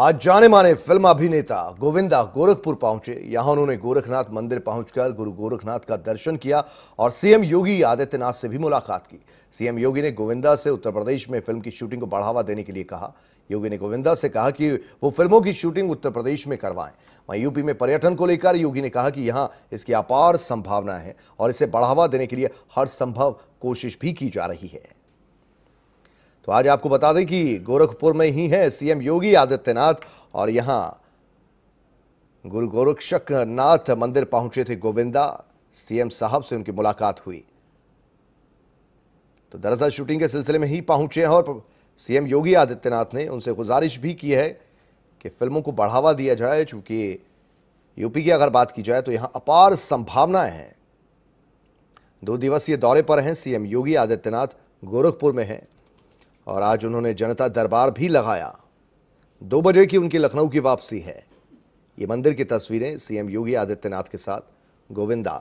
आज जाने माने फिल्म अभिनेता गोविंदा गोरखपुर पहुंचे यहां उन्होंने गोरखनाथ मंदिर पहुंचकर गुरु गोरखनाथ का दर्शन किया और सीएम योगी आदित्यनाथ से भी मुलाकात की सीएम योगी ने गोविंदा से उत्तर प्रदेश में फिल्म की शूटिंग को बढ़ावा देने के लिए कहा योगी ने गोविंदा से कहा कि वो फिल्मों की शूटिंग उत्तर प्रदेश में करवाएं वहीं यूपी में पर्यटन को लेकर योगी ने कहा कि यहाँ इसकी अपार संभावना है और इसे बढ़ावा देने के लिए हर संभव कोशिश भी की जा रही है तो आज आपको बता दें कि गोरखपुर में ही है सीएम योगी आदित्यनाथ और यहां गुरु गोरक्षक नाथ मंदिर पहुंचे थे गोविंदा सीएम साहब से उनकी मुलाकात हुई तो दरअसल शूटिंग के सिलसिले में ही पहुंचे हैं और सीएम योगी आदित्यनाथ ने उनसे गुजारिश भी की है कि फिल्मों को बढ़ावा दिया जाए चूंकि यूपी की अगर बात की जाए तो यहां अपार संभावनाएं हैं दो दिवसीय दौरे पर हैं सीएम योगी आदित्यनाथ गोरखपुर में हैं और आज उन्होंने जनता दरबार भी लगाया दो बजे की उनकी लखनऊ की वापसी है ये मंदिर की तस्वीरें सीएम योगी आदित्यनाथ के साथ गोविंदा